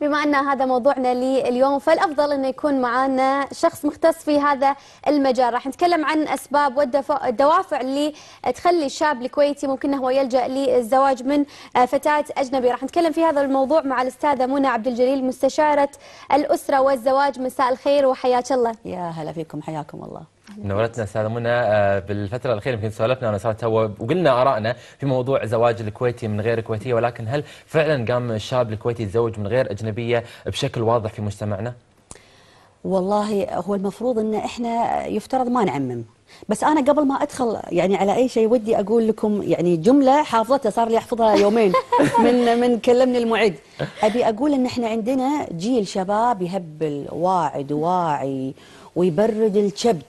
بما أن هذا موضوعنا لليوم فالأفضل أنه يكون معنا شخص مختص في هذا المجال راح نتكلم عن أسباب والدوافع اللي تخلي الشاب الكويتي ممكن هو يلجأ للزواج من آه، فتاة أجنبي راح نتكلم في هذا الموضوع مع الأستاذة منى عبد الجليل مستشارة الأسرة والزواج مساء الخير وحياك الله يا هلا فيكم حياكم الله نورتنا استاذه منى بالفتره الاخيره يمكن سولفنا انا صارت وقلنا ارائنا في موضوع زواج الكويتي من غير كويتيه ولكن هل فعلا قام الشاب الكويتي يتزوج من غير اجنبيه بشكل واضح في مجتمعنا؟ والله هو المفروض ان احنا يفترض ما نعمم بس انا قبل ما ادخل يعني على اي شيء ودي اقول لكم يعني جمله حافظتها صار لي احفظها يومين من من كلمني المعد ابي اقول ان احنا عندنا جيل شباب يهبل واعد واعي ويبرد الكبد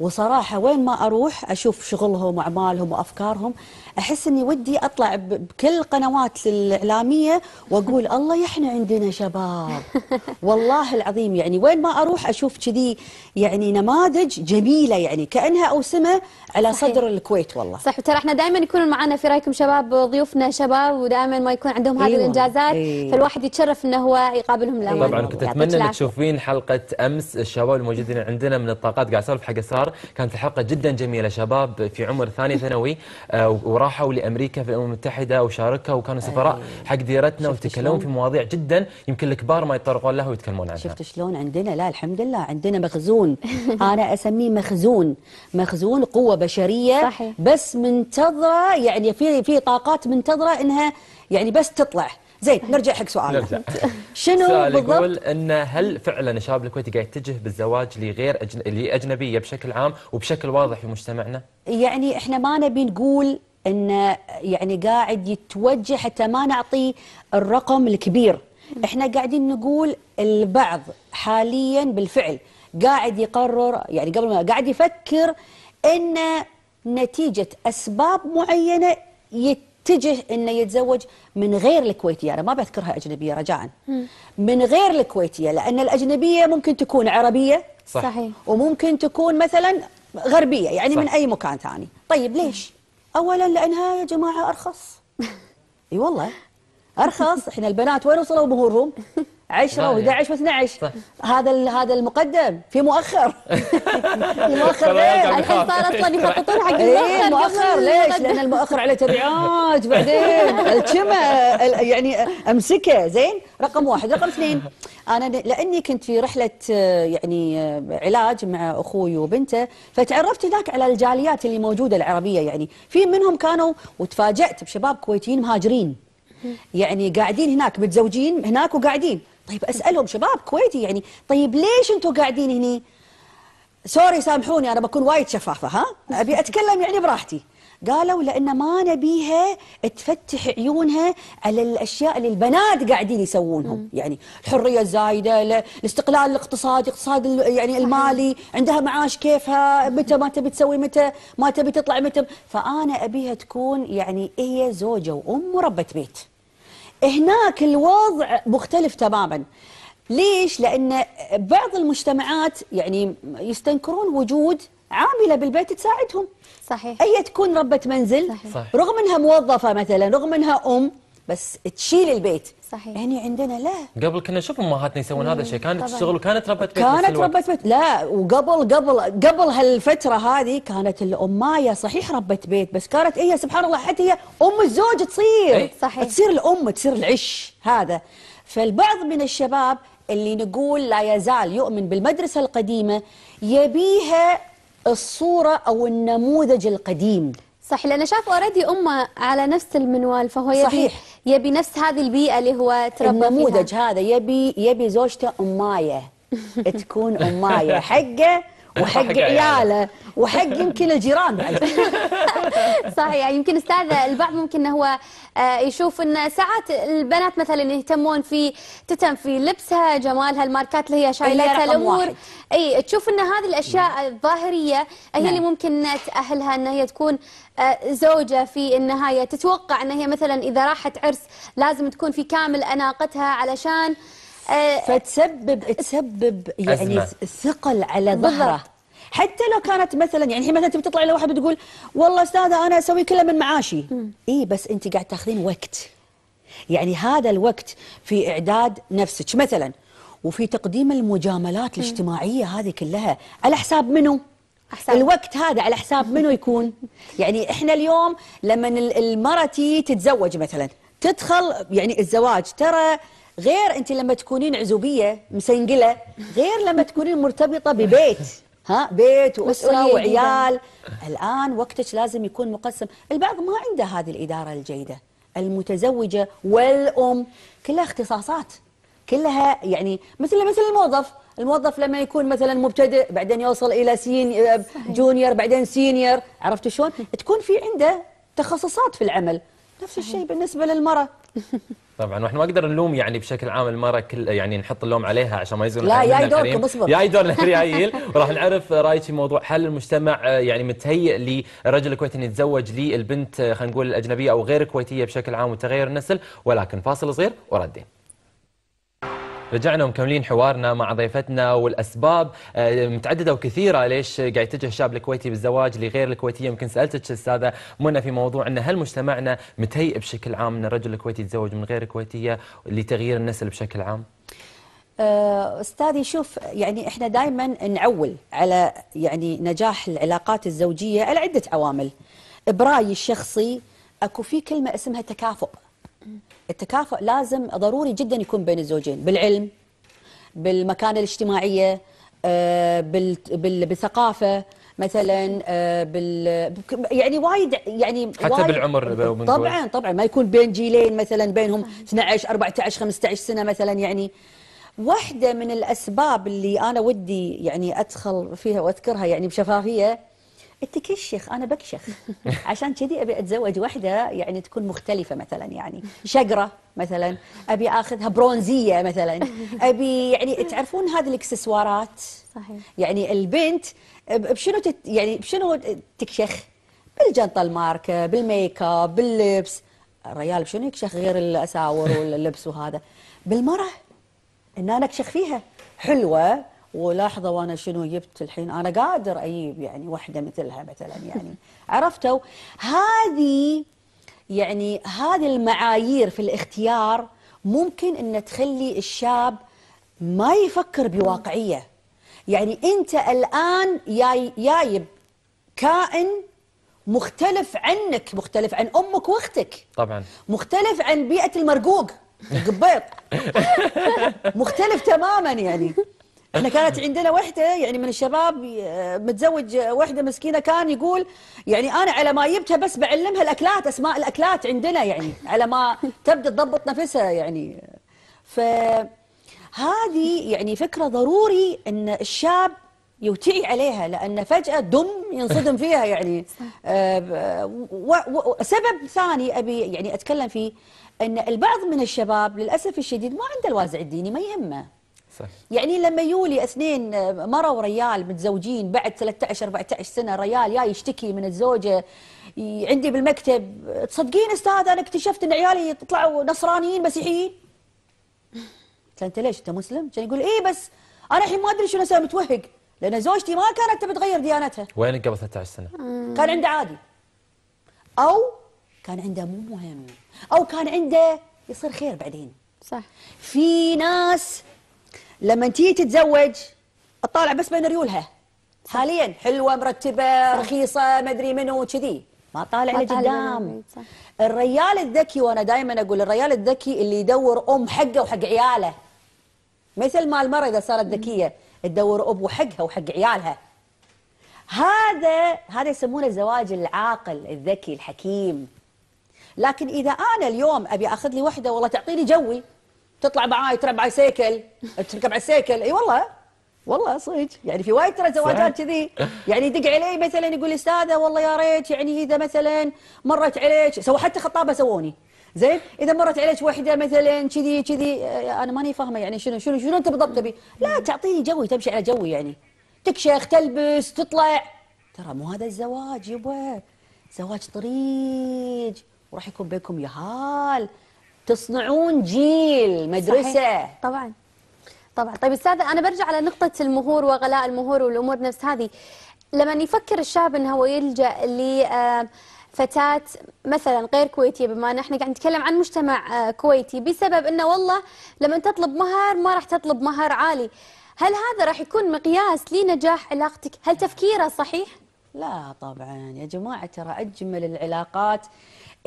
وصراحه وين ما اروح اشوف شغلهم واعمالهم وافكارهم احس اني ودي اطلع بكل القنوات الاعلاميه واقول الله يحنا عندنا شباب والله العظيم يعني وين ما اروح اشوف كذي يعني نماذج جميله يعني كانها اوسمه على صحيح. صدر الكويت والله صح ترى احنا دائما يكون معنا في رايكم شباب ضيوفنا شباب ودائما ما يكون عندهم هذه أيوة. الانجازات أيوة. فالواحد يتشرف انه هو يقابلهم الامانه طبعا كنت اتمنى انك تشوفين حلقه امس الشباب الموجودين عندنا من الطاقات قاعد اسولف حق اسرار الأخبار كانت الحلقة جدا جميلة شباب في عمر ثاني ثانوي آه، وراحوا لأمريكا في الأمم المتحدة وشاركوا وكانوا سفراء حق ديرتنا وتكلموا في مواضيع جدا يمكن الكبار ما يتطرقون لها ويتكلمون عنها شفت شلون عندنا لا الحمد لله عندنا مخزون أنا أسميه مخزون مخزون قوة بشرية صحيح. بس منتظرة يعني في في طاقات منتظرة إنها يعني بس تطلع زين نرجع حق سؤالنا نرجع شنو سؤال يقول ان هل فعلا الشباب الكويتي قاعد يتجه بالزواج لغير أجن... لاجنبيه بشكل عام وبشكل واضح في مجتمعنا؟ يعني احنا ما نبي نقول انه يعني قاعد يتوجه حتى ما نعطي الرقم الكبير احنا قاعدين نقول البعض حاليا بالفعل قاعد يقرر يعني قبل ما قاعد يفكر ان نتيجه اسباب معينه يت تجه انه يتزوج من غير الكويتيه انا ما بذكرها اجنبيه رجاء من غير الكويتيه لان الاجنبيه ممكن تكون عربيه صحيح وممكن تكون مثلا غربيه يعني صح. من اي مكان ثاني طيب ليش اولا لانها يا جماعه ارخص اي والله ارخص احنا البنات وين وصلوا بهورهم 10 و11 و12 هذا هذا المقدم في مؤخر في مؤخر الحين صار اصلا يخططون حق إيه، المؤخر ليش؟ لان المؤخر عليه تبعات بعدين الكمة يعني امسكه زين رقم واحد رقم اثنين انا لاني كنت في رحله يعني علاج مع اخوي وبنته فتعرفت هناك على الجاليات اللي موجوده العربيه يعني في منهم كانوا وتفاجات بشباب كويتيين مهاجرين يعني قاعدين هناك متزوجين هناك وقاعدين طيب اسالهم شباب كويتي يعني طيب ليش انتم قاعدين هني؟ سوري سامحوني انا بكون وايد شفافه ها؟ ابي اتكلم يعني براحتي. قالوا لان ما نبيها تفتح عيونها على الاشياء اللي البنات قاعدين يسوونهم، يعني الحريه الزايده، الاستقلال الاقتصادي، اقتصاد يعني المالي، عندها معاش كيفها، متى ما تبي تسوي متى، ما تبي تطلع متى، فانا ابيها تكون يعني هي زوجه وام وربة بيت. هناك الوضع مختلف تماما ليش؟ لأن بعض المجتمعات يعني يستنكرون وجود عاملة بالبيت تساعدهم صحيح أي تكون ربة منزل صحيح. رغم أنها موظفة مثلا رغم أنها أم بس تشيل البيت صحيح يعني عندنا لا قبل كنا نشوف امهاتنا يسوون هذا الشيء كانت طبعًا. تشتغل وكانت ربة بيت كانت ربة بيت لا وقبل قبل قبل هالفتره هذه كانت الامايه صحيح ربة بيت بس كانت هي إيه سبحان الله حتى هي ام الزوج تصير أي؟ صحيح تصير الام تصير العش هذا فالبعض من الشباب اللي نقول لا يزال يؤمن بالمدرسه القديمه يبيها الصوره او النموذج القديم صح لأن شاف اوريدي أمه على نفس المنوال فهو يبي صحيح. يبي نفس هذه البيئة اللي هو تربى النموذج فيها. هذا يبي يبي زوجته أماية تكون أماية حقه وحق عياله وحق يمكن الجيران بعد صحيح يعني يمكن استاذ البعض ممكن هو آه، يشوف ان ساعات البنات مثلا يهتمون في تتم في لبسها جمالها الماركات اللي هي شايلتها الامور اي تشوف ان هذه الاشياء نعم. الظاهريه هي نعم. اللي ممكن تاهلها ان هي تكون آه، زوجة في النهاية تتوقع أن هي مثلا إذا راحت عرس لازم تكون في كامل أناقتها علشان آه، فتسبب تسبب يعني ثقل على ظهره حتى لو كانت مثلا يعني الحين مثلا تبي بتطلع لواحد واحد بتقول والله استاذه انا اسوي كله من معاشي اي بس انت قاعد تاخذين وقت يعني هذا الوقت في اعداد نفسك مثلا وفي تقديم المجاملات الاجتماعيه هذه كلها على حساب منو؟ أحسن. الوقت هذا على حساب منو يكون؟ يعني احنا اليوم لما المرأة تتزوج مثلا تدخل يعني الزواج ترى غير انت لما تكونين عزوبيه مسنقله غير لما تكونين مرتبطه ببيت ها بيت واسره وعيال الان وقتك لازم يكون مقسم البعض ما عنده هذه الاداره الجيده المتزوجه والام كلها اختصاصات كلها يعني مثل مثل الموظف الموظف لما يكون مثلا مبتدئ بعدين يوصل الى سين جونيور بعدين سينيور عرفت شلون تكون في عنده تخصصات في العمل نفس الشيء بالنسبه للمراه طبعا واحنا ما نقدر نلوم يعني بشكل عام المراه كل يعني نحط اللوم عليها عشان ما يزول لا يا دوركم اصبر ياي دورنا ريايل وراح نعرف رايك في موضوع هل المجتمع آه، يعني متهيئ للرجل الكويتي انه يتزوج للبنت خلينا نقول الاجنبيه او غير الكويتيه بشكل عام وتغير النسل ولكن فاصل صغير وردين رجعنا مكملين حوارنا مع ضيفتنا والاسباب آه، متعدده وكثيره ليش قاعد يتجه الشاب الكويتي بالزواج لغير الكويتيه يمكن سالتك استاذه منى في موضوع ان هل مجتمعنا متهيئ بشكل عام ان الرجل الكويتي يتزوج من غير الكويتيه لتغيير النسل بشكل عام؟ آه، استاذي شوف يعني احنا دائما نعول على يعني نجاح العلاقات الزوجيه على عده عوامل برايي الشخصي اكو في كلمه اسمها تكافؤ التكافؤ لازم ضروري جدا يكون بين الزوجين بالعلم بالمكانه الاجتماعيه آه، بالثقافه مثلا آه، بال يعني وايد يعني حتى وايد بالعمر طبعا طبعا ما يكون بين جيلين مثلا بينهم 12 14 15 سنه مثلا يعني واحده من الاسباب اللي انا ودي يعني ادخل فيها واذكرها يعني بشفافيه تكشخ انا بكشخ عشان كذي ابي اتزوج واحده يعني تكون مختلفه مثلا يعني شقره مثلا ابي اخذها برونزيه مثلا ابي يعني تعرفون هذه الاكسسوارات صحيح يعني البنت بشنو تت يعني بشنو تكشخ بالجنطه الماركه بالميك اب باللبس الرجال بشنو يكشخ غير الاساور واللبس وهذا بالمره ان انا اكشخ فيها حلوه ولاحظوا وانا شنو جبت الحين انا قادر اجيب يعني وحده مثلها مثلا يعني عرفتوا هذه يعني هذه المعايير في الاختيار ممكن ان تخلي الشاب ما يفكر بواقعيه يعني انت الان جايب كائن مختلف عنك مختلف عن امك واختك طبعا مختلف عن بيئه المرقوق القبيط مختلف تماما يعني احنا كانت عندنا وحده يعني من الشباب آه، متزوج آه، وحده مسكينه كان يقول يعني انا على ما يبتها بس بعلمها الاكلات اسماء الاكلات عندنا يعني على ما تبدا تضبط نفسها يعني ف هذه يعني فكره ضروري ان الشاب يوتعي عليها لان فجاه دم ينصدم فيها يعني آه، سبب ثاني ابي يعني اتكلم فيه ان البعض من الشباب للاسف الشديد ما عنده الوازع الديني ما يهمه يعني لما يولي اثنين مرة وريال متزوجين بعد 13 14 سنة ريال يا يشتكي من الزوجة عندي بالمكتب تصدقين استاذ انا اكتشفت ان عيالي طلعوا نصرانيين مسيحيين قلت انت ليش انت مسلم؟ كان يقول ايه بس انا الحين ما ادري شنو اسوي متوهق لان زوجتي ما كانت تبي تغير ديانتها وين قبل 13 سنه؟ كان عنده عادي او كان عنده مو مهم او كان عنده يصير خير بعدين صح في ناس لما تيجي تتزوج تطالع بس بين ريولها حاليا حلوه مرتبه صح. رخيصه ادري منو كذي ما طالع لقدام الريال الذكي وانا دائما اقول الريال الذكي اللي يدور ام حقه وحق عياله مثل ما المراه اذا صارت ذكيه تدور اب وحقها وحق عيالها هذا هذا يسمونه الزواج العاقل الذكي الحكيم لكن اذا انا اليوم ابي اخذ لي وحده والله تعطيني جوي تطلع معاي تركب على سيكل تركب على السيكل اي والله والله صدق يعني في وايد ترى زواجات كذي يعني يدق علي مثلا يقول لي استاذه والله يا ريت يعني اذا مثلا مرت عليك سو حتى خطابه سووني زين اذا مرت عليك وحده مثلا كذي كذي آه، انا ماني فاهمه يعني شنو شنو شنو انت بالضبط تبي لا تعطيني جوي تمشي على جوي يعني تكشخ تلبس تطلع ترى مو هذا الزواج يبا زواج طريج وراح يكون بينكم يهال تصنعون جيل مدرسة صحيح. طبعا طبعا طيب استاذ انا برجع على نقطه المهور وغلاء المهور والامور نفس هذه لما يفكر الشاب انه هو يلجا لفتاه آه، مثلا غير كويتيه بما ان احنا قاعد نتكلم عن مجتمع آه، كويتي بسبب انه والله لما تطلب مهر ما راح تطلب مهر عالي هل هذا راح يكون مقياس لنجاح علاقتك هل تفكيره صحيح لا طبعا يا جماعه ترى اجمل العلاقات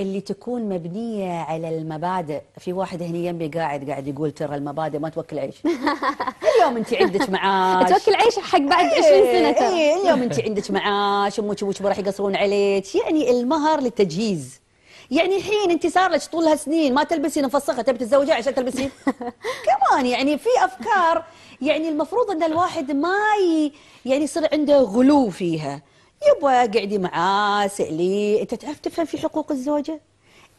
اللي تكون مبنيه على المبادئ في واحد هنا يمي قاعد قاعد يقول ترى المبادئ ما توكل عيش اليوم انت عندك معاش توكل عيش حق بعد 20 إيه، سنه ترى اي اليوم انت عندك معاش امك وابوك راح يقصرون عليك يعني المهر للتجهيز يعني الحين انت صار لك طول هالسنين ما تلبسين مفسخه تبي تتزوجين عشان تلبسين كمان يعني في افكار يعني المفروض ان الواحد ما ي... يعني يصير عنده غلو فيها يبا قعدي معاه سأليه أنت تعرف تفهم في حقوق الزوجة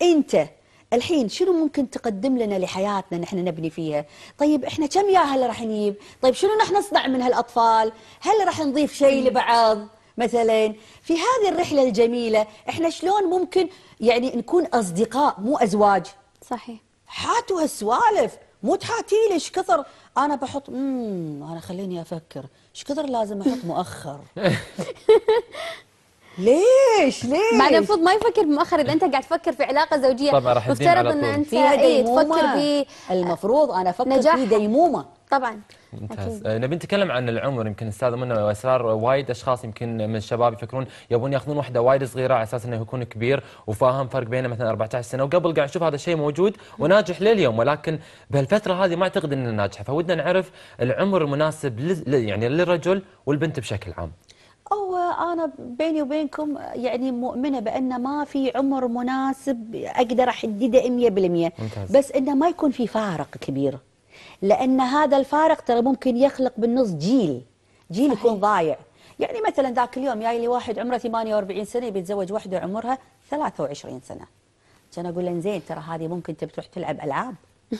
أنت الحين شنو ممكن تقدم لنا لحياتنا نحن نبني فيها طيب احنا كم يا هل راح نجيب طيب شنو نحن نصنع من هالاطفال هل راح نضيف شيء لبعض مثلا في هذه الرحله الجميله احنا شلون ممكن يعني نكون اصدقاء مو ازواج صحيح حاتوا هالسوالف مو تحاتي لي كثر انا بحط امم انا خليني افكر ايش كثر لازم احط مؤخر ليش ليش بعد المفروض ما يفكر بمؤخر اذا انت قاعد تفكر في علاقه زوجيه طبعا راح مفترض ان انت فيها إيه، تفكر في المفروض انا افكر في ديمومه طبعا ممتاز آه، نبي نتكلم عن العمر يمكن استاذه منى واسرار وايد اشخاص يمكن من الشباب يفكرون يبون ياخذون وحده وايد صغيره على اساس انه يكون كبير وفاهم فرق بينه مثلا 14 سنه وقبل قاعد نشوف هذا الشيء موجود وناجح لليوم ولكن بهالفتره هذه ما اعتقد انه ناجحه فودنا نعرف العمر المناسب يعني للرجل والبنت بشكل عام. أو أنا بيني وبينكم يعني مؤمنة بأن ما في عمر مناسب أقدر أحدده 100% بس أنه ما يكون في فارق كبير لأن هذا الفارق ترى ممكن يخلق بالنص جيل جيل صحيح. يكون ضايع يعني مثلا ذاك اليوم جاي لي واحد عمره 48 سنه بيتزوج واحده عمرها 23 سنه كان اقول له زين ترى هذه ممكن تبي تروح تلعب العاب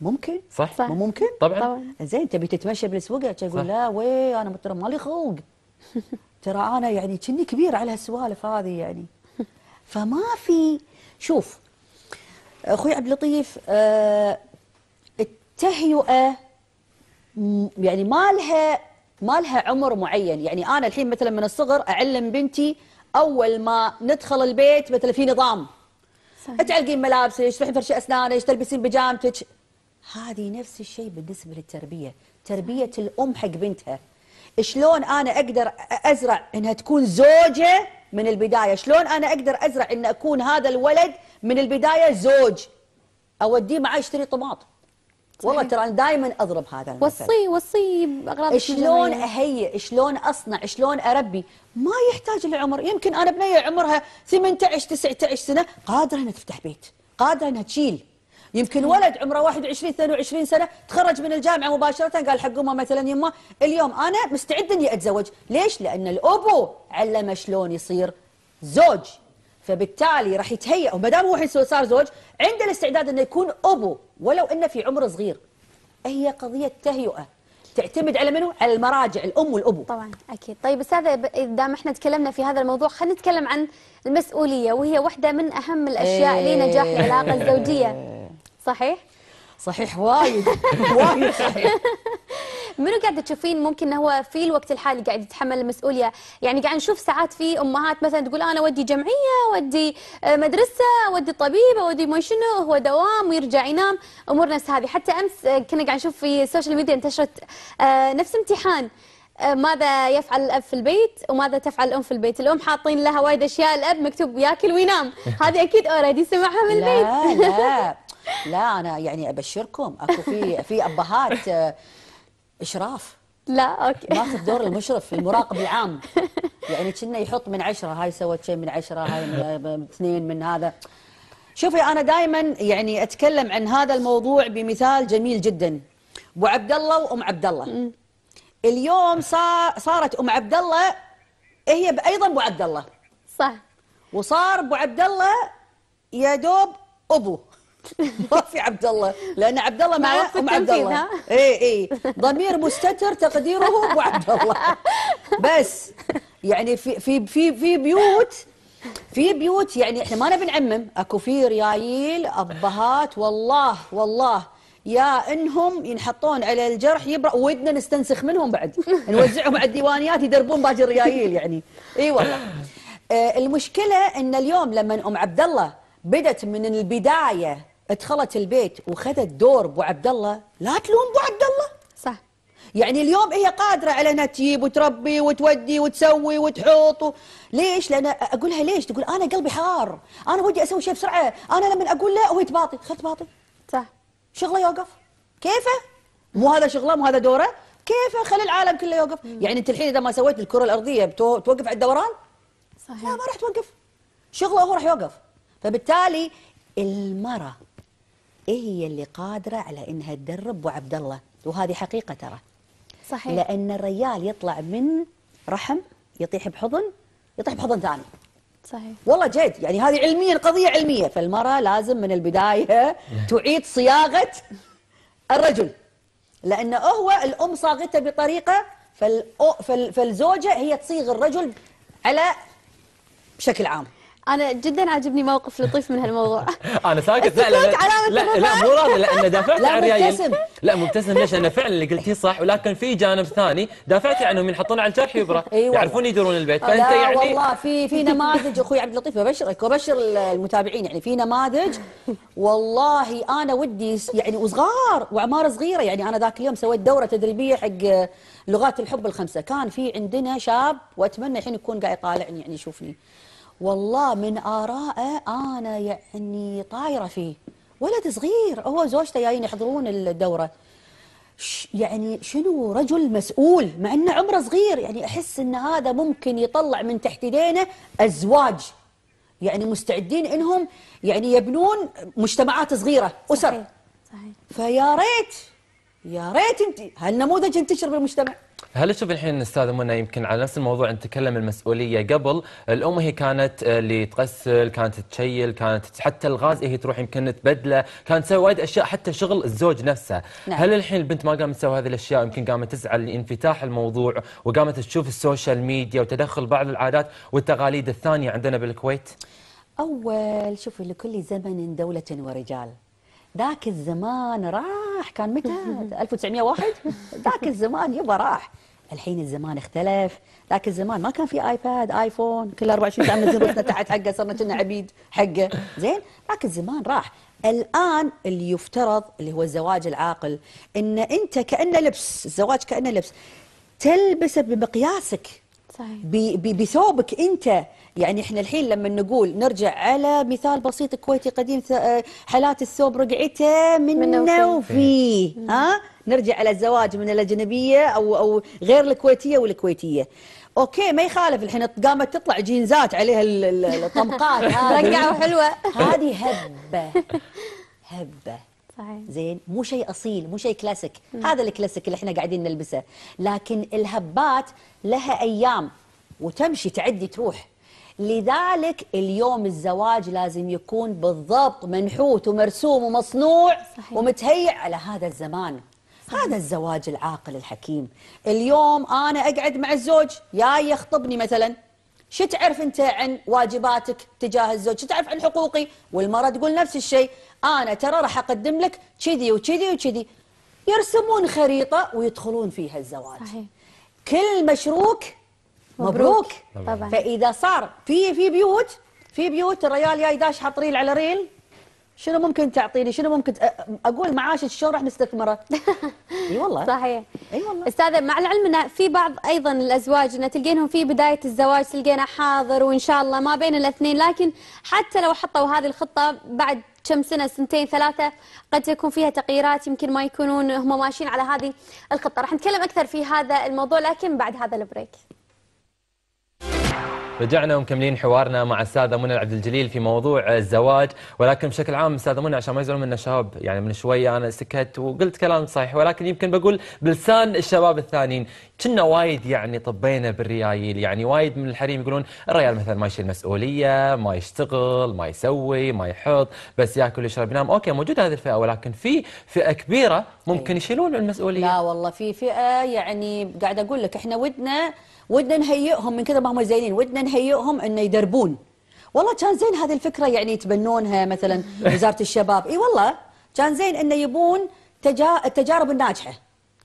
ممكن صح, صح. ممكن طبعا, طبعا. زين تبي تتمشى بالسوق اقول لا وي انا ترى مالي خلق ترى انا يعني كني كبير على هالسوالف هذه يعني فما في شوف اخوي عبد اللطيف آه، تهيئه آه، يعني ما لها ما لها عمر معين يعني انا الحين مثلا من الصغر اعلم بنتي اول ما ندخل البيت مثلا في نظام صحيح. تعلقين ملابسك تروحين فرشي اسنانك تلبسين بيجامتك هذه نفس الشيء بالنسبه للتربيه تربيه الام حق بنتها شلون انا اقدر ازرع انها تكون زوجه من البدايه شلون انا اقدر ازرع ان اكون هذا الولد من البدايه زوج اوديه معي يشتري طماطم والله ترى انا دائما اضرب هذا المثل وصي وصي باغراض شلون اهيئ شلون اصنع شلون اربي ما يحتاج لعمر يمكن انا بنيه عمرها 18 19 سنه قادره انها تفتح بيت قادره انها تشيل يمكن ولد عمره 21 22 سنه تخرج من الجامعه مباشره قال حق امه مثلا يما اليوم انا مستعد اني اتزوج ليش لان الابو علمه شلون يصير زوج فبالتالي راح يتهيأ وما دام هو الحين صار زوج عنده الاستعداد انه يكون ابو ولو انه في عمر صغير هي قضيه تهيئه تعتمد على منو؟ على المراجع الام والابو. طبعا اكيد، طيب استاذه دام احنا تكلمنا في هذا الموضوع خلينا نتكلم عن المسؤوليه وهي واحده من اهم الاشياء إيه لنجاح العلاقه الزوجيه. صحيح؟ صحيح وايد وايد صحيح. منو قاعده تشوفين ممكن هو في الوقت الحالي قاعد يتحمل المسؤوليه يعني قاعد نشوف ساعات في امهات مثلا تقول انا ودي جمعيه ودي آه، مدرسه ودي طبيب ودي ما شنو هو دوام ويرجع ينام امور نفس هذه حتى امس آه، كنا قاعد نشوف في السوشيال ميديا انتشرت آه، نفس امتحان ماذا يفعل الاب في البيت وماذا تفعل الام في البيت الام حاطين لها وايد اشياء الاب مكتوب ياكل وينام هذه اكيد اوريدي سمعها من البيت لا لا لا انا يعني ابشركم اكو في في ابهات إشراف لا أوكي ما في الدور المشرف المراقب العام يعني كنا يحط من عشرة هاي سوت شيء من عشرة هاي من اثنين من هذا شوفي أنا دائما يعني أتكلم عن هذا الموضوع بمثال جميل جدا أبو عبد الله وأم عبد الله اليوم صار صارت أم عبد الله هي أيضا أبو عبد الله صح وصار أبو عبد الله يا دوب أبو ما في عبد الله لان عبد الله مع ام عبد الله اي اي ضمير مستتر تقديره ابو عبد الله بس يعني في في في في بيوت في بيوت يعني احنا ما نبي نعمم اكو في ريايل ابهات والله والله يا انهم ينحطون على الجرح يبرا ودنا نستنسخ منهم بعد نوزعهم على الديوانيات يدربون باقي الريايل يعني اي والله آه، المشكله ان اليوم لما ام عبد الله بدت من البدايه ادخلت البيت وخذت دور ابو عبد الله لا تلوم ابو عبد الله صح يعني اليوم هي قادره على انها تجيب وتربي وتودي وتسوي وتحوط و... ليش؟ لان اقولها ليش؟ تقول انا قلبي حار، انا ودي اسوي شيء بسرعه، انا لما اقول لا هو يتباطي، خذ باطي. صح. شغله يوقف. كيفه؟ مو هذا شغله مو هذا دوره؟ كيفه؟ خلي العالم كله يوقف، مم. يعني انت الحين اذا ما سويت الكره الارضيه بتو... توقف على الدوران؟ صحيح. لا ما راح توقف. شغله هو راح يوقف. فبالتالي المراه إيه هي اللي قادرة على إنها تدرب وعبد الله وهذه حقيقة ترى صحيح لأن الريال يطلع من رحم يطيح بحضن يطيح بحضن ثاني صحيح والله جد يعني هذه علميا قضية علمية فالمرأة لازم من البداية تعيد صياغة الرجل لأنه هو الأم صاغته بطريقة فالزوجة هي تصيغ الرجل على بشكل عام انا جدا عاجبني موقف لطيف من هالموضوع انا ساكت لا لا لا, لا مو راضي لان دافعت عن ريايل لا مبتسم ليش انا فعلا اللي قلتيه صح ولكن في جانب ثاني دافعت عنهم ينحطون على الجرح يبره أيوة. يعرفون يديرون البيت فانت يعني والله في في نماذج اخوي عبد اللطيف ابشرك وابشر المتابعين يعني في نماذج والله انا ودي يعني وصغار واعمار صغيره يعني انا ذاك اليوم سويت دوره تدريبيه حق لغات الحب الخمسه كان في عندنا شاب واتمنى الحين يكون قاعد يطالعني يعني يشوفني والله من آرائه أنا يعني طايرة فيه ولد صغير هو زوجته جايين يحضرون الدورة يعني شنو رجل مسؤول مع انه عمره صغير يعني احس ان هذا ممكن يطلع من تحت ايدينا ازواج يعني مستعدين انهم يعني يبنون مجتمعات صغيره اسر صحيح. صحيح. فيا ريت يا ريت انت هالنموذج ينتشر بالمجتمع هل تشوف الحين استاذ منى يمكن على نفس الموضوع نتكلم المسؤوليه قبل الام هي كانت آه، اللي تغسل كانت تشيل كانت حتى الغاز هي تروح يمكن تبدله كانت تسوي وايد اشياء حتى شغل الزوج نفسه نعم. هل الحين البنت ما قامت تسوي هذه الاشياء يمكن قامت تسعى لانفتاح الموضوع وقامت تشوف السوشيال ميديا وتدخل بعض العادات والتقاليد الثانيه عندنا بالكويت اول شوفي لكل زمن دوله ورجال ذاك الزمان راح كان متى 1901 ذاك الزمان يبا راح الحين الزمان اختلف ذاك الزمان ما كان في ايباد ايفون كل 24 ساعه ننزل روحنا تحت حقه صرنا كنا عبيد حقه زين ذاك الزمان راح الان اللي يفترض اللي هو الزواج العاقل ان انت كانه لبس الزواج كانه لبس تلبسه بمقياسك صحيح. بثوبك انت يعني احنا الحين لما نقول نرجع على مثال بسيط كويتي قديم آه، حالات الثوب رقعته من وفيه ها نرجع على الزواج من الاجنبيه او او غير الكويتيه والكويتيه اوكي ما يخالف الحين قامت تطلع جينزات عليها الطمقات رقعه وحلوه هذه هبه هبه صحيح. زين مو شيء اصيل مو شيء كلاسيك مم. هذا الكلاسيك اللي احنا قاعدين نلبسه لكن الهبات لها ايام وتمشي تعدي تروح لذلك اليوم الزواج لازم يكون بالضبط منحوت ومرسوم ومصنوع صحيح. ومتهيئ على هذا الزمان صحيح. هذا الزواج العاقل الحكيم اليوم أنا أقعد مع الزوج يا يخطبني مثلا شو تعرف أنت عن واجباتك تجاه الزوج شو تعرف عن حقوقي والمرأة تقول نفس الشيء انا ترى راح اقدم لك كذي وكذي وكذي يرسمون خريطه ويدخلون فيها الزواج صحيح. كل مشروك مبروك, مبروك. طبعا. فاذا صار في في بيوت في بيوت الريال جاي داش حاط ريل على ريل شنو ممكن تعطيني شنو ممكن اقول معاشك شلون راح نستثمره اي والله صحيح اي والله استاذه مع العلم ان في بعض ايضا الازواج ان تلقينهم في بدايه الزواج تلقينا حاضر وان شاء الله ما بين الاثنين لكن حتى لو حطوا هذه الخطه بعد كم سنه سنتين ثلاثه قد يكون فيها تغييرات يمكن ما يكونون هم ماشيين على هذه الخطه راح نتكلم اكثر في هذا الموضوع لكن بعد هذا البريك رجعنا ومكملين حوارنا مع السادة منى عبد الجليل في موضوع الزواج ولكن بشكل عام السادة منى عشان ما يزعلون من شباب يعني من شوية أنا سكت وقلت كلام صحيح ولكن يمكن بقول بلسان الشباب الثانيين كنا وايد يعني طبينا بالريايل يعني وايد من الحريم يقولون الريال مثلا ما يشيل مسؤولية ما يشتغل ما يسوي ما يحط بس ياكل ويشرب ينام أوكي موجودة هذه الفئة ولكن في فئة كبيرة ممكن إيه. يشيلون المسؤولية لا والله في فئة يعني قاعد أقول لك إحنا ودنا ودنا نهيئهم من كذا ما هم زينين ودنا نهيئهم انه يدربون والله كان زين هذه الفكره يعني يتبنونها مثلا وزاره الشباب اي والله كان زين انه يبون تجا... التجارب الناجحه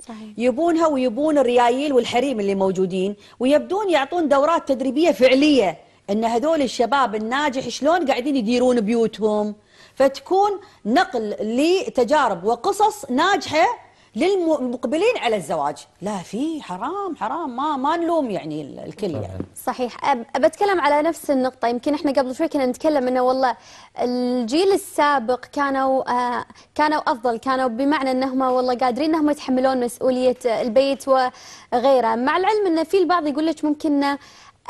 صحيح. يبونها ويبون الريايل والحريم اللي موجودين ويبدون يعطون دورات تدريبيه فعليه ان هذول الشباب الناجح شلون قاعدين يديرون بيوتهم فتكون نقل لتجارب وقصص ناجحه للمقبلين على الزواج لا في حرام حرام ما ما نلوم يعني الكل صحيح. يعني صحيح بتكلم على نفس النقطه يمكن احنا قبل شوي كنا نتكلم انه والله الجيل السابق كانوا آه كانوا افضل كانوا بمعنى انهم والله قادرين انهم يتحملون مسؤوليه البيت وغيره مع العلم ان في البعض يقول لك ممكن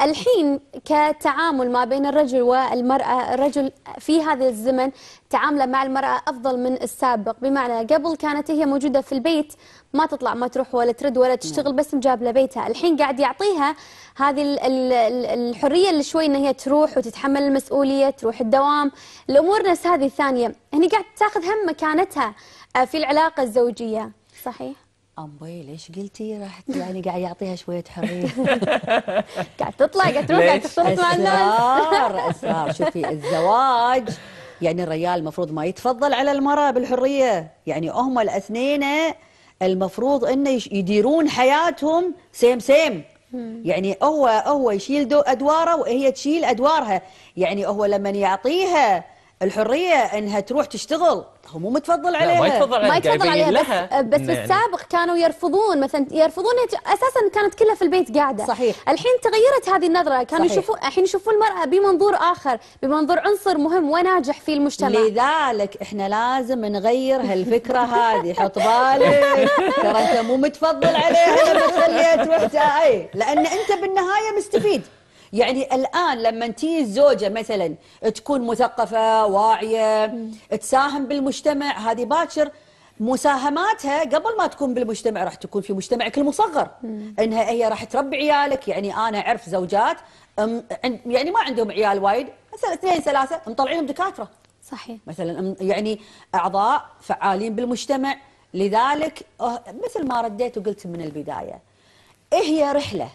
الحين كتعامل ما بين الرجل والمرأة الرجل في هذا الزمن تعامله مع المرأة أفضل من السابق بمعنى قبل كانت هي موجودة في البيت ما تطلع ما تروح ولا ترد ولا تشتغل بس مجاب لبيتها الحين قاعد يعطيها هذه الحرية اللي شوي إن هي تروح وتتحمل المسؤولية تروح الدوام الأمور نفس هذه الثانية هني قاعد تاخذ هم مكانتها آه، في العلاقة الزوجية صحيح امبي ليش قلتي راح يعني قاعد يعطيها شويه حريه قاعد تطلع قاعد تروح قاعد تختلط مع الناس اسرار اسرار شوفي الزواج يعني الرجال المفروض ما يتفضل على المراه بالحريه يعني هم الاثنين المفروض انه يديرون حياتهم سيم سيم يعني هو هو يشيل ادواره وهي تشيل ادوارها يعني هو لما يعطيها الحريه انها تروح تشتغل مو ومتفضل عليها ما يتفضل عليها ما يتفضل عليها لها بس, في السابق كانوا يرفضون مثلا يرفضون اساسا كانت كلها في البيت قاعده صحيح الحين تغيرت هذه النظره كانوا يشوفون الحين يشوفون المراه بمنظور اخر بمنظور عنصر مهم وناجح في المجتمع لذلك احنا لازم نغير هالفكره هذه حط بالك ترى انت مو متفضل عليها لما تخليها تروح اي لان انت بالنهايه مستفيد يعني الآن لما تيجي الزوجة مثلا تكون مثقفة واعية تساهم بالمجتمع هذه باكر مساهماتها قبل ما تكون بالمجتمع راح تكون في مجتمعك المصغر مم. انها هي راح تربي عيالك يعني انا اعرف زوجات يعني ما عندهم عيال وايد مثلا اثنين ثلاثه مطلعينهم دكاتره صحيح مثلا يعني اعضاء فعالين بالمجتمع لذلك أه، مثل ما رديت وقلت من البدايه هي رحله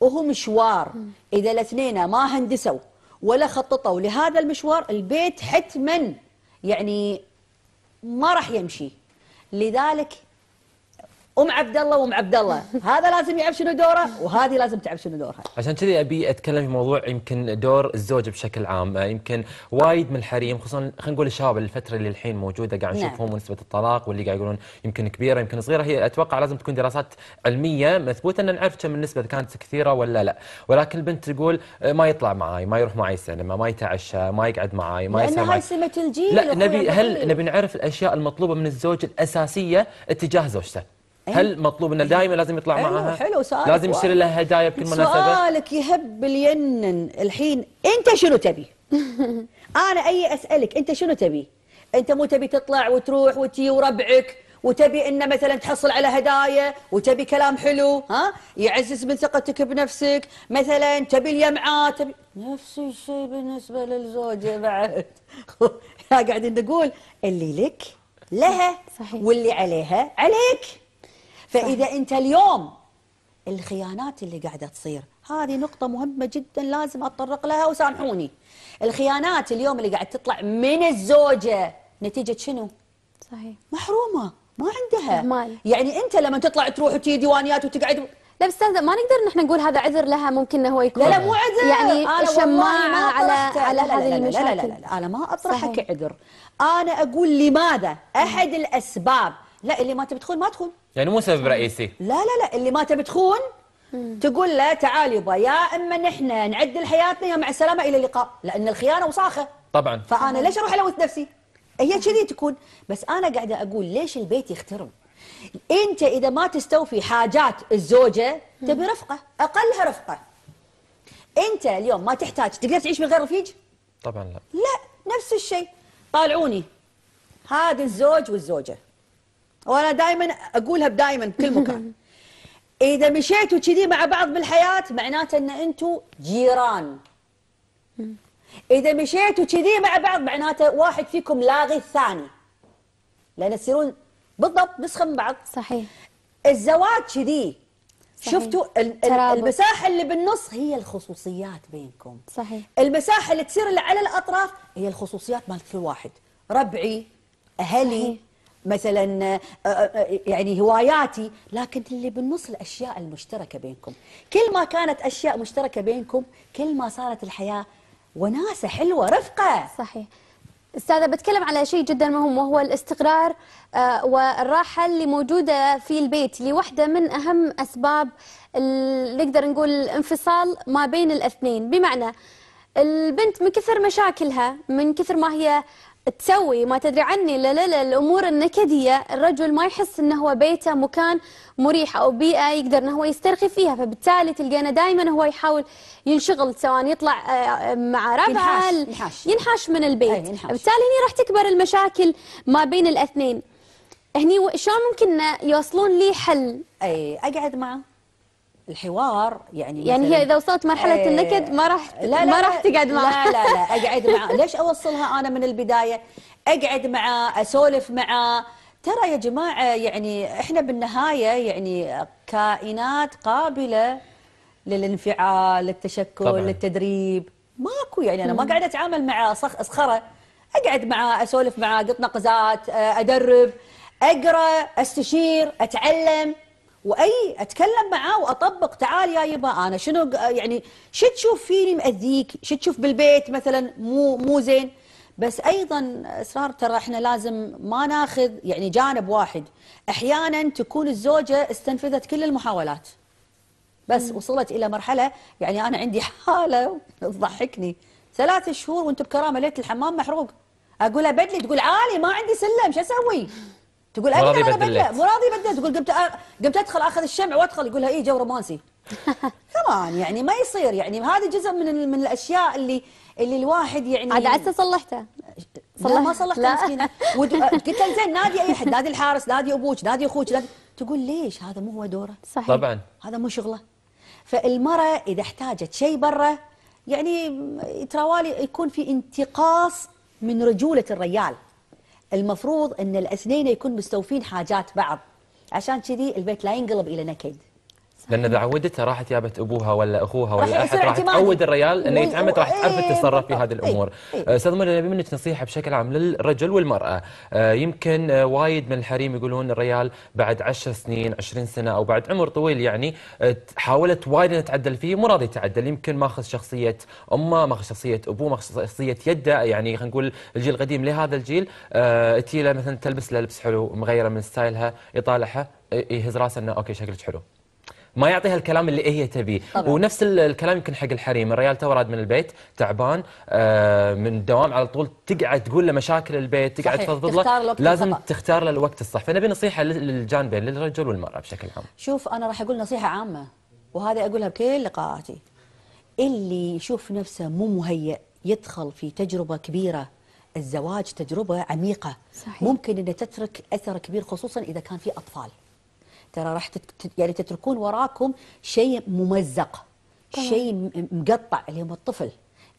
وهو مشوار إذا الاثنين ما هندسوا ولا خططوا لهذا المشوار البيت حتما يعني ما راح يمشي لذلك ام عبد الله وام عبد الله هذا لازم يعرف شنو دوره وهذه لازم تعرف شنو دورها عشان كذي ابي اتكلم في موضوع يمكن دور الزوج بشكل عام آه، يمكن وايد من الحريم خصوصا خلينا نقول الشباب الفتره اللي الحين موجوده قاعد نعم. نشوفهم نعم. ونسبه الطلاق واللي قاعد يقولون يمكن كبيره يمكن صغيره هي اتوقع لازم تكون دراسات علميه مثبوته ان نعرف كم النسبه كانت كثيره ولا لا ولكن البنت تقول آه، ما يطلع معاي ما يروح معي السينما ما يتعشى ما يقعد معاي ما يسمع هاي سمه الجيل لا نبي هل نبي نعرف الاشياء المطلوبه من الزوج الاساسيه اتجاه زوجته إيه؟ هل مطلوب انه دائما لازم يطلع حلو معها؟ حلو سؤال لازم يصير لها هدايا بكل مناسبه؟ سؤالك يهب الينن الحين انت شنو تبي؟ انا اي اسالك انت شنو تبي؟ انت مو تبي تطلع وتروح وتي وربعك وتبي انه مثلا تحصل على هدايا وتبي كلام حلو ها يعزز من ثقتك بنفسك مثلا تبي اليمعات تبي نفس الشيء بالنسبه للزوجه بعد قاعدين نقول اللي لك لها صحيح. واللي عليها عليك فاذا صح. انت اليوم الخيانات اللي قاعده تصير هذه نقطه مهمه جدا لازم اتطرق لها وسامحوني الخيانات اليوم اللي قاعد تطلع من الزوجه نتيجه شنو صحيح محرومه ما عندها مال. يعني انت لما تطلع تروح وتجي ديوانيات وتقعد لا بس ما نقدر نحن نقول هذا عذر لها ممكن انه هو يكون لا لا مو عذر يعني شماعة على على هذه المشاكل لا لا, لا لا لا انا ما اطرحها كعذر انا اقول لماذا احد الاسباب لا اللي ما تبي تخون ما تخون يعني مو سبب رئيسي لا لا لا اللي ما تبي تخون تقول له تعال يبا يا اما نحن نعدل حياتنا يا مع السلامه الى اللقاء لان الخيانه وساخه طبعا فانا ليش اروح الوث نفسي هي كذي تكون بس انا قاعده اقول ليش البيت يخترم انت اذا ما تستوفي حاجات الزوجه تبي رفقه اقلها رفقه انت اليوم ما تحتاج تقدر تعيش من غير رفيج طبعا لا لا نفس الشيء طالعوني هذا الزوج والزوجه وانا دائما اقولها دائما بكل مكان اذا مشيتوا كذي مع بعض بالحياه معناته ان انتم جيران اذا مشيتوا كذي مع بعض معناته واحد فيكم لاغي الثاني لان تصيرون بالضبط نسخه من بعض صحيح الزواج كذي شفتوا المساحه اللي بالنص هي الخصوصيات بينكم صحيح المساحه اللي تصير اللي على الاطراف هي الخصوصيات مال كل واحد ربعي اهلي صحيح. مثلا آه، آه، آه، يعني هواياتي لكن اللي بالنص الاشياء المشتركه بينكم كل ما كانت اشياء مشتركه بينكم كل ما صارت الحياه وناسه حلوه رفقه صحيح استاذه بتكلم على شيء جدا مهم وهو الاستقرار والراحه اللي موجوده في البيت اللي واحده من اهم اسباب نقدر نقول الانفصال ما بين الاثنين بمعنى البنت من كثر مشاكلها من كثر ما هي تسوي ما تدري عني لا لا لا الامور النكديه الرجل ما يحس انه هو بيته مكان مريح او بيئه يقدر انه هو يسترخي فيها فبالتالي تلقينا دائما هو يحاول ينشغل سواء يطلع آه، مع ربعه ينحاش, ينحاش, ينحاش من البيت ينحاش. بالتالي هنا راح تكبر المشاكل ما بين الاثنين هني شلون ممكن يوصلون لي حل اي اقعد معه الحوار يعني يعني هي اذا وصلت مرحله إيه، النكد ما راح لا لا ما راح تقعد معاه لا لا لا اقعد معاه ليش اوصلها انا من البدايه اقعد معاه اسولف معاه ترى يا جماعه يعني احنا بالنهايه يعني كائنات قابله للانفعال للتشكل طبعا. للتدريب ماكو يعني انا ما قاعده اتعامل مع صخره اقعد معاه اسولف معاه قط نقزات ادرب اقرا استشير اتعلم واي اتكلم معاه واطبق تعال يا يبا انا شنو يعني شو تشوف فيني ماذيك شو تشوف بالبيت مثلا مو مو زين بس ايضا اسرار ترى احنا لازم ما ناخذ يعني جانب واحد احيانا تكون الزوجه استنفذت كل المحاولات بس مم. وصلت الى مرحله يعني انا عندي حاله تضحكني ثلاث شهور وانت بكرامه ليت الحمام محروق اقول بدلي تقول عالي ما عندي سلم شو اسوي تقول مراد مو راضي يبدل تقول قمت قمت ادخل اخذ الشمع وادخل يقولها ايه جو رومانسي كمان يعني ما يصير يعني هذا جزء من من الاشياء اللي اللي الواحد يعني عاد عسى صلحته لا ما صلحته مسكينه قلت له زين نادي اي احد نادي الحارس نادي ابوك نادي اخوك نادي تقول ليش هذا مو هو دوره صحيح طبعا هذا مو شغله فالمراه اذا احتاجت شيء برا يعني تراوالي يكون في انتقاص من رجوله الريال المفروض أن الاثنين يكون مستوفين حاجات بعض عشان كذي البيت لا ينقلب إلى نكد لان اذا عودتها راحت جابت ابوها ولا اخوها ولا احد راح تعود الريال انه يتعمد راح تعرف تتصرف في هذه الامور استاذ منى نبي منك نصيحه بشكل عام للرجل والمراه آه، يمكن آه، وايد من الحريم يقولون الريال بعد 10 سنين 20 سنه او بعد عمر طويل يعني آه، حاولت وايد ان تعدل فيه مو راضي يتعدل يمكن ماخذ شخصيه امه ماخذ شخصيه ابوه ماخذ شخصيه يده يعني خلينا نقول الجيل القديم لهذا الجيل تجي مثلا تلبس له لبس حلو مغيره من ستايلها يطالعها يهز راسه انه اوكي شكلك حلو ما يعطيها الكلام اللي هي تبيه ونفس الكلام يمكن حق الحريم الريال تو راد من البيت تعبان آه، من الدوام على طول تقعد تقول له مشاكل البيت تقعد تفضفض له لازم الصح. تختار له الوقت الصح فنبي نصيحه للجانبين للرجل والمراه بشكل عام شوف انا راح اقول نصيحه عامه وهذا اقولها بكل لقاءاتي اللي يشوف نفسه مو مهيئ يدخل في تجربه كبيره الزواج تجربه عميقه صحيح. ممكن ان تترك اثر كبير خصوصا اذا كان في اطفال ترى راح تت... يعني تتركون وراكم شيء ممزق شيء مقطع اللي هو الطفل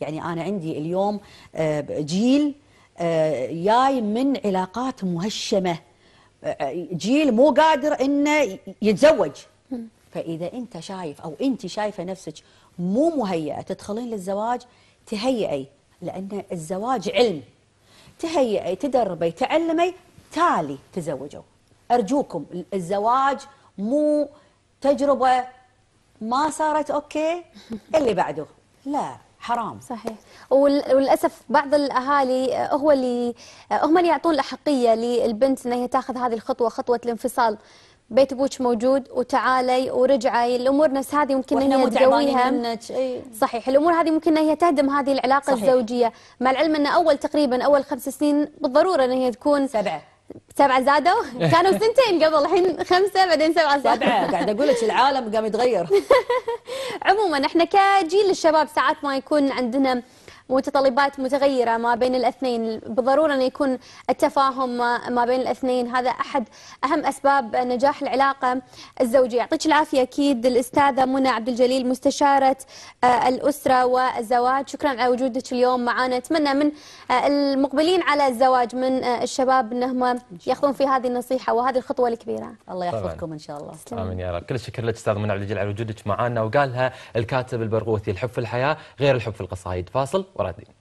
يعني انا عندي اليوم آه، جيل آه، جاي من علاقات مهشمه آه، جيل مو قادر انه يتزوج فاذا انت شايف او انت شايفه نفسك مو مهيئه تدخلين للزواج تهيئي لان الزواج علم تهيئي تدربي تعلمي تالي تزوجوا أرجوكم الزواج مو تجربة ما صارت أوكي اللي بعده لا حرام صحيح وللاسف بعض الاهالي هو اللي هم اللي يعطون الاحقيه للبنت ان هي تاخذ هذه الخطوه خطوه الانفصال بيت ابوك موجود وتعالي ورجعي الامور نفس هذه ممكن ان هي تقويها صحيح الامور هذه ممكن ان هي تهدم هذه العلاقه صحيح. الزوجيه مع العلم ان اول تقريبا اول خمس سنين بالضروره ان هي تكون سبعه سبعة زادوا كانوا سنتين قبل الحين خمسة بعدين سبعة زادوا سبعة قاعد أقول لك العالم قام يتغير عموما احنا كجيل الشباب ساعات ما يكون عندنا متطلبات متغيره ما بين الاثنين بالضروره انه يكون التفاهم ما بين الاثنين هذا احد اهم اسباب نجاح العلاقه الزوجيه يعطيك العافيه اكيد الاستاذه منى عبد الجليل مستشاره آه، الاسره والزواج شكرا على وجودك اليوم معنا اتمنى من آه، المقبلين على الزواج من آه، الشباب انهم ياخذون في هذه النصيحه وهذه الخطوه الكبيره الله يحفظكم ان شاء الله امين يا رب كل الشكر لك استاذ منى عبد الجليل على وجودك معنا وقالها الكاتب البرغوثي الحب في الحياه غير الحب في القصايد فاصل Ora